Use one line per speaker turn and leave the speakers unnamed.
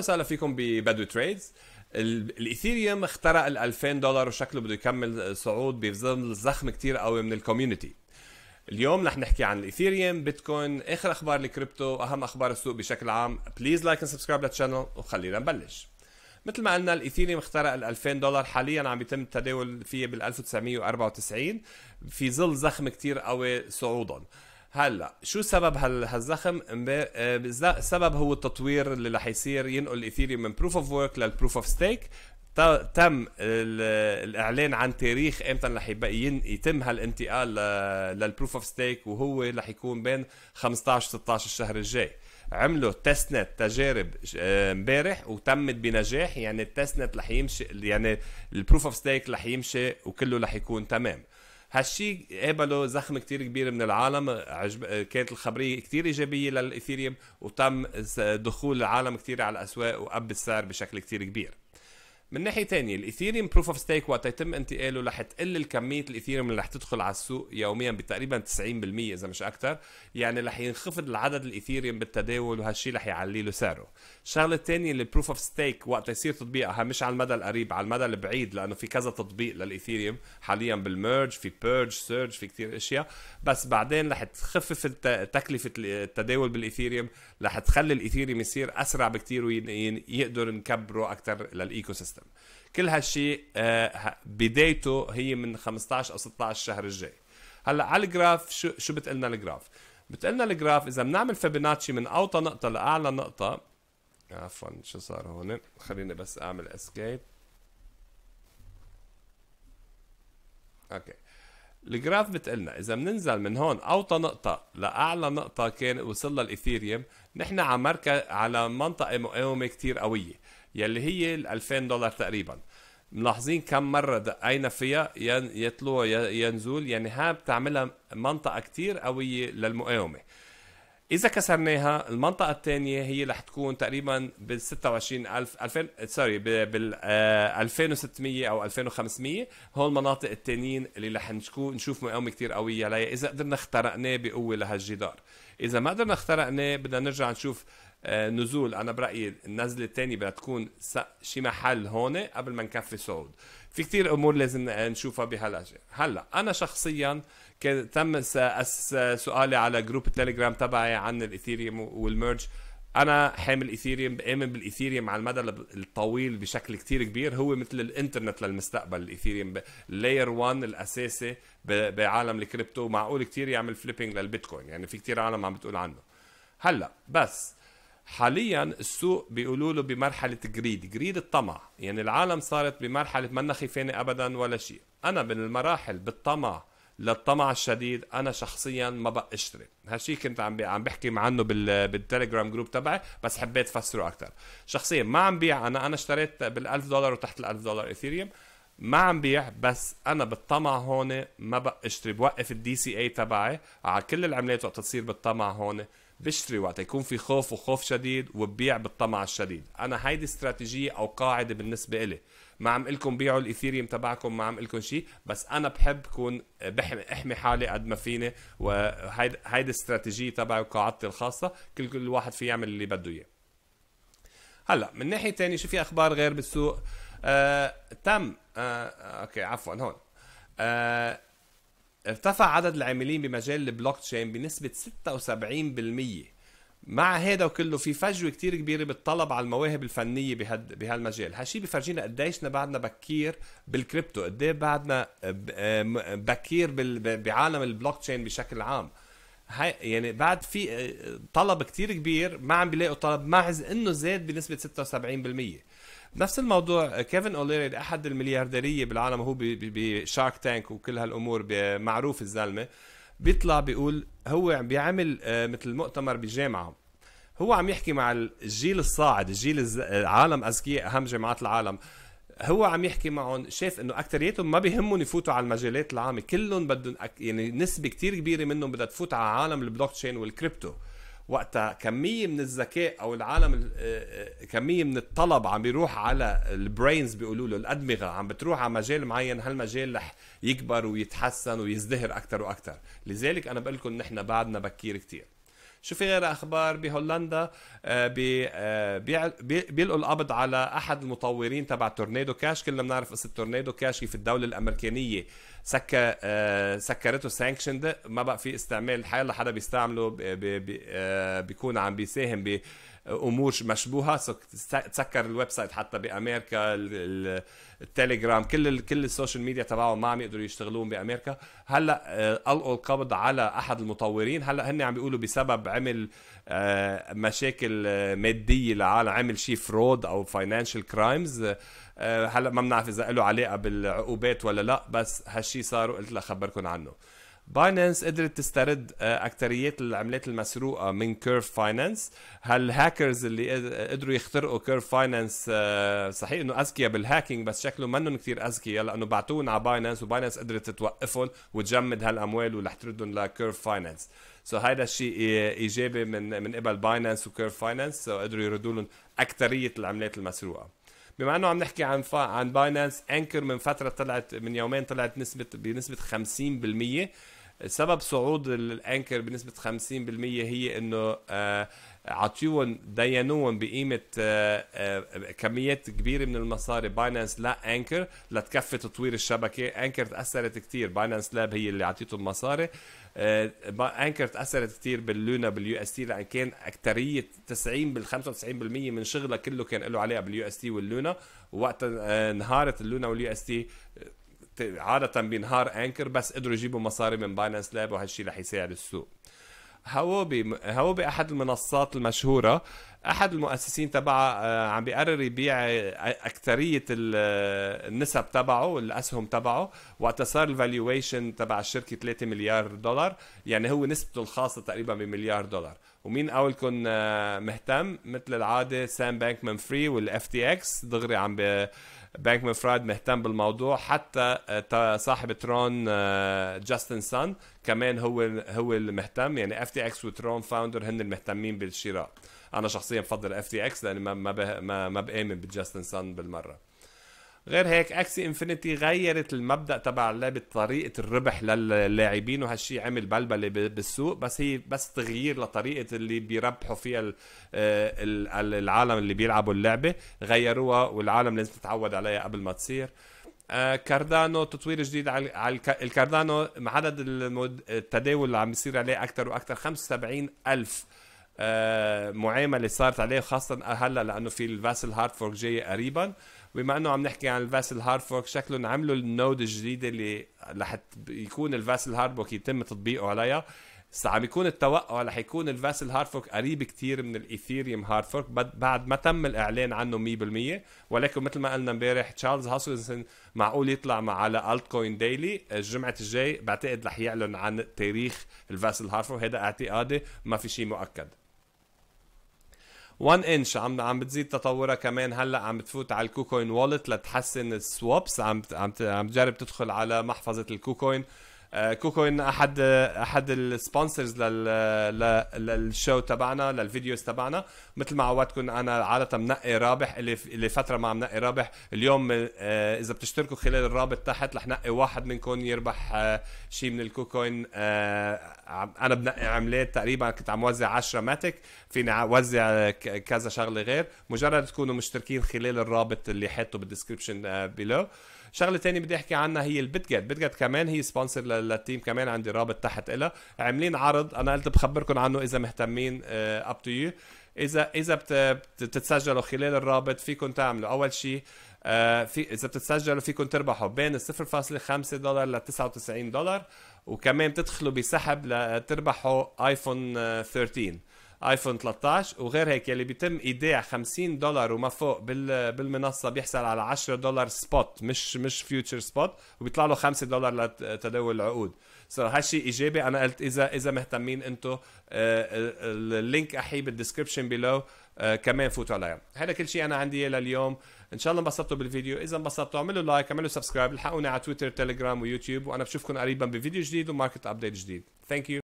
وسهلا فيكم ببدو تريدز الايثيريوم اخترق ال 2000 دولار وشكله بده يكمل صعود بظل زخم كتير قوي من الكوميونتي اليوم رح نحكي عن الايثيريوم بيتكوين اخر اخبار الكريبتو واهم اخبار السوق بشكل عام بليز لايك اند سبسكرايب للشانل وخلينا نبلش مثل ما قلنا الايثيريوم اخترق ال 2000 دولار حاليا عم يتم التداول فيه بال 1994 في ظل زخم كتير قوي صعودا هلا شو سبب هالزخم السبب آه، هو التطوير اللي رح يصير ينقل ايثيريوم من بروف اوف ورك للبروف اوف ستيك تم الاعلان عن تاريخ امتى رح يتم هالانتقال للبروف اوف ستيك وهو رح يكون بين 15 16 الشهر الجاي عملوا تيست نت تجارب آه، امبارح وتمت بنجاح يعني التيست نت رح يمشي يعني البروف اوف ستيك رح يمشي وكله رح يكون تمام هالشيء قابله زخم كتير كبير من العالم عجب... كانت الخبريه كتير ايجابيه للايثيريوم وتم دخول العالم كتير على الاسواق وقب السعر بشكل كتير كبير من ناحيه ثانيه الإثيريوم بروف اوف ستيك وقت يتم انتقاله رح تقل الكمية الإثيريوم اللي رح تدخل على السوق يوميا بتقريبا 90% اذا مش اكثر يعني رح ينخفض العدد الإثيريوم بالتداول وهالشيء رح يعلي له سعره الشغله الثانيه اللي بروف اوف ستيك وقت يصير تطبيقها مش على المدى القريب على المدى البعيد لانه في كذا تطبيق للإثيريوم حاليا بالميرج في بيرج سيرج في كثير اشياء بس بعدين رح تخفف تكلفه التداول بالإثيريوم رح تخلي الإثيريوم يصير اسرع بكثير ويقدر نكبره اكثر للايكو سيستم سيستم كل هالشيء آه، بدايته هي من 15 او 16 الشهر الجاي هلا على الجراف شو شو بتقلنا الجراف بتقلنا الجراف اذا بنعمل فيبوناتشي من اوطى نقطه لاعلى نقطه عفوا شو صار هون خليني بس اعمل اسكيب اوكي الجراف بتقلنا اذا بننزل من هون اوطى نقطه لاعلى نقطه كان وصلنا الايثيريوم نحن على مركز على منطقه مقاومه كتير قويه يلي هي ال 2000 دولار تقريبا ملاحظين كم مرة دقينا فيها يطلع ينزل يعني ها بتعملها منطقة كتير قوية للمقاومة إذا كسرناها المنطقة الثانية هي رح تكون تقريبا بال 26000 2000 سوري بال 2600 أو 2500 هول المناطق التانيين اللي رح نشوف مقاومة كتير قوية عليها إذا قدرنا اخترقناه بقوة لهالجدار إذا ما قدرنا اخترقناه بدنا نرجع نشوف نزول انا برايي النزله الثانيه بدها تكون شي محل هون قبل ما نكفي صعود في كثير امور لازم نشوفها بهالاشياء هلا انا شخصيا كان تم سؤالي على جروب التليجرام تبعي عن الايثيريوم والميرج انا حامل ايثيريوم بامن بالايثيريوم على المدى الطويل بشكل كتير كبير هو مثل الانترنت للمستقبل الايثيريوم لاير 1 الاساسي بعالم الكريبتو معقول كتير يعمل فليبنج للبيتكوين يعني في كتير عالم عم بتقول عنه هلا بس حاليا السوق بيقولوا له بمرحله جريد جريد الطمع يعني العالم صارت بمرحله منا خيفانه ابدا ولا شيء انا من المراحل بالطمع للطمع الشديد انا شخصيا ما بق اشتري هالشيء كنت عم عم بحكي عنه بالتليجرام جروب تبعي بس حبيت فسره اكثر شخصيا ما عم بيع انا انا اشتريت بال1000 دولار وتحت ال1000 دولار اثيريوم ما عم بيع بس انا بالطمع هون ما بق اشتري بوقف الدي سي اي تبعي على كل العملات وقت تصير بالطمع هون بشتري وقت يكون في خوف وخوف شديد وببيع بالطمع الشديد انا هيدي استراتيجيه او قاعده بالنسبه إلي ما عم لكم بيعوا الايثيريوم تبعكم ما عم لكم شيء بس انا بحب كون بحمي احمي حالي قد ما فيني وهيدي استراتيجيه الاستراتيجيه تبعي وقاعدتي الخاصه كل كل واحد في يعمل اللي بده اياه هلا من ناحيه ثانيه شو في اخبار غير بالسوق آه تم آه, آه، اوكي عفوا هون آه ارتفع عدد العاملين بمجال البلوك تشين بنسبة 76% مع هذا وكله في فجوه كتير كبيره بالطلب على المواهب الفنيه بهد بهالمجال هالشي بفرجينا قديشنا بعدنا بكير بالكريبتو قديش بعدنا آه، بكير بعالم البلوك تشين بشكل عام هاي يعني بعد في آه، طلب كتير كبير ما عم بيلاقوا طلب مع انه زاد بنسبه 76% نفس الموضوع آه، كيفن اوليري احد المليارديريه بالعالم هو بشارك تانك وكل هالامور معروف الزلمه بيطلع بيقول هو عم بيعمل آه، مثل مؤتمر بجامعه هو عم يحكي مع الجيل الصاعد الجيل العالم اذكياء اهم جامعات العالم هو عم يحكي معهم شاف انه اكثريتهم ما بيهمهم يفوتوا على المجالات العامه كلهم بدهم أك... يعني نسبه كتير كبيره منهم بدها تفوت على عالم البلوك تشين والكريبتو وقتها كمية من الذكاء أو العالم آه، آه، كمية من الطلب عم بيروح على البرينز بيقولوا له الأدمغة عم بتروح على مجال معين هالمجال رح يكبر ويتحسن ويزدهر أكثر وأكثر لذلك أنا بقول لكم نحن بعدنا بكير كتير شو في غير اخبار بهولندا آه، آه، بيلقوا القبض على احد المطورين تبع تورنيدو كاش كلنا بنعرف قصه تورنيدو كاش في الدوله الامريكانيه سكه آه، سكرته سانكشند ما بقى في استعمال حيلا حدا بيستعمله آه، بيكون عم بيساهم ب امور مشبوهه تسكر الويب سايت حتى بامريكا التليجرام كل كل السوشيال ميديا تبعهم ما عم يقدروا يشتغلون بامريكا هلا القوا آه، القبض على احد المطورين هلا هن عم بيقولوا بسبب عمل مشاكل ماديه لعالم عمل شي فرود او فاينانشال كرايمز آه، هلا ما بنعرف اذا له علاقه بالعقوبات ولا لا بس هالشي صار وقلت خبركم عنه بايننس قدرت تسترد آه، اكثريات العملات المسروقه من كيرف فاينانس هالهاكرز اللي قدروا يخترقوا كيرف فاينانس آه، صحيح انه اذكياء بالهاكينج بس شكله منهم كثير اذكياء لانه بعتوهم على بايننس وبايننس قدرت توقفهم وتجمد هالاموال ورح تردهم لكيرف فاينانس سو so هيدا الشيء ايجابي من من قبل بايننس وكيرف فاينانس so قدروا يردوا لهم اكثريه العملات المسروقه بما انه عم نحكي عن فا... عن باينانس انكر من فتره طلعت من يومين طلعت نسبه بنسبه 50% سبب صعود الانكر بنسبه 50% هي انه آه، عطيوهم دينوهم بقيمه آه، آه، كميات كبيره من المصاري باينانس لا انكر لتكفي تطوير الشبكه انكر تاثرت كثير باينانس لاب هي اللي عطيتهم مصاري انكر تاثرت كثير باللونا باليو اس تي لان كان اكثريه 90 بال 95% من شغلها كله كان له علاقه باليو اس تي واللونا وقت انهارت اللونا واليو اس تي عادة بينهار انكر بس قدروا يجيبوا مصاري من باينانس لاب وهالشي رح يساعد السوق هوبي هوبي احد المنصات المشهوره احد المؤسسين تبعها آه، عم بيقرر يبيع آه، اكثريه آه، النسب تبعه الاسهم تبعه وقت صار الفالويشن تبع الشركه 3 مليار دولار يعني هو نسبته الخاصه تقريبا بمليار دولار ومين اولكم مهتم مثل العاده سام بانك من فري والاف تي اكس دغري عم بنك مفراد مهتم بالموضوع حتى آه، صاحب ترون جاستن آه، سان كمان هو هو المهتم يعني اف تي اكس وترون فاوندر هن المهتمين بالشراء انا شخصيا بفضل اف تي اكس لاني ما ما ما بامن بجاستن سان بالمره غير هيك اكسي انفينيتي غيرت المبدا تبع اللعبه طريقه الربح للاعبين وهالشي عمل بلبله بالسوق بس هي بس تغيير لطريقه اللي بيربحوا فيها آه، العالم اللي بيلعبوا اللعبه غيروها والعالم لازم تتعود عليها قبل ما تصير آه، كاردانو تطوير جديد على الكاردانو عدد التداول اللي عم يصير عليه اكثر واكثر 75 الف آه، معامله صارت عليه خاصه هلا لانه في الفاسل هارت فورك جايه قريبا بما انه عم نحكي عن الفاسل هارفوك شكلهم عملوا النود الجديده اللي رح يكون الفاسل هارفوك يتم تطبيقه عليها عم يكون التوقع رح يكون الفاسل هارفوك قريب كتير من الايثيريوم هارفوك بعد ما تم الاعلان عنه 100% ولكن مثل ما قلنا امبارح تشارلز هاسلسن معقول يطلع مع على الت كوين ديلي الجمعه الجاي بعتقد رح يعلن عن تاريخ الفاسل هارفوك هذا اعتقادي ما في شيء مؤكد 1 انش عم عم بتزيد تطورها كمان هلا عم بتفوت على الكوكوين والت لتحسن السوابس عم عم عم تجرب تدخل على محفظه الكوكوين آه، كوكوين احد احد السبونسرز لل للشو تبعنا للفيديوز تبعنا مثل ما عودتكم انا عاده منقي رابح اللي اللي فتره ما عم نقي رابح اليوم آه، اذا بتشتركوا خلال الرابط تحت رح نقي واحد منكم يربح آه، شيء من الكوكوين انا بنقي عملات تقريبا كنت عم وزع 10 ماتك فيني وزع كذا شغله غير مجرد تكونوا مشتركين خلال الرابط اللي حاطه بالدسكربشن بلو آه، شغله تانية بدي احكي عنها هي البتجت بتجت كمان هي سبونسر للتيم كمان عندي رابط تحت لها عاملين عرض انا قلت بخبركم عنه اذا مهتمين اب تو يو اذا اذا بتتسجلوا خلال الرابط فيكم تعملوا اول شيء آه، في اذا بتتسجلوا فيكم تربحوا بين 0.5 دولار ل 99 دولار وكمان بتدخلوا بسحب لتربحوا ايفون 13 آه، ايفون 13 وغير هيك يلي بيتم ايداع 50 دولار وما فوق بالمنصه بيحصل على 10 دولار سبوت مش مش فيوتشر سبوت وبيطلع له 5 دولار لتداول العقود سو so, هالشيء ايجابي انا قلت اذا اذا مهتمين انتم آه، اللينك احيه بالدسكربشن بيلو كمان فوتوا عليها هذا كل شيء انا عندي لليوم ان شاء الله انبسطتوا بالفيديو اذا انبسطتوا اعملوا لايك اعملوا سبسكرايب الحقوني على تويتر تيليجرام ويوتيوب وانا بشوفكم قريبا بفيديو جديد وماركت ابديت جديد ثانك يو